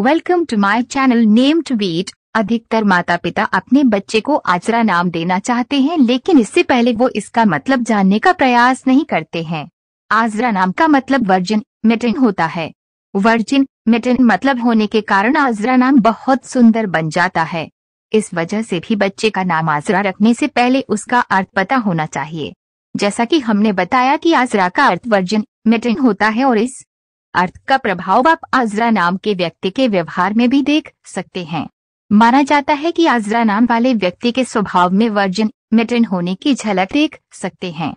welcome to my channel name to beat अधिकतर माता पिता अपने बच्चे को आचरा नाम देना चाहते हैं लेकिन इससे पहले वो इसका मतलब जानने का प्रयास नहीं करते हैं आजरा नाम का मतलब वर्जिन मिटन होता है वर्जिन मिटन मतलब होने के कारण आजरा नाम बहुत सुंदर बन जाता है इस वजह से भी बच्चे का नाम आजरा रखने से पहले उसका अर्थ पता होना चाहिए जैसा कि हमने बताया कि आजरा का अर्थ वर्जिन मिटिन होता है और इस अर्थ का प्रभाव आप आजरा नाम के व्यक्ति के व्यवहार में भी देख सकते हैं माना जाता है कि आजरा नाम वाले व्यक्ति के स्वभाव में वर्जन मिटन होने की झलक देख सकते हैं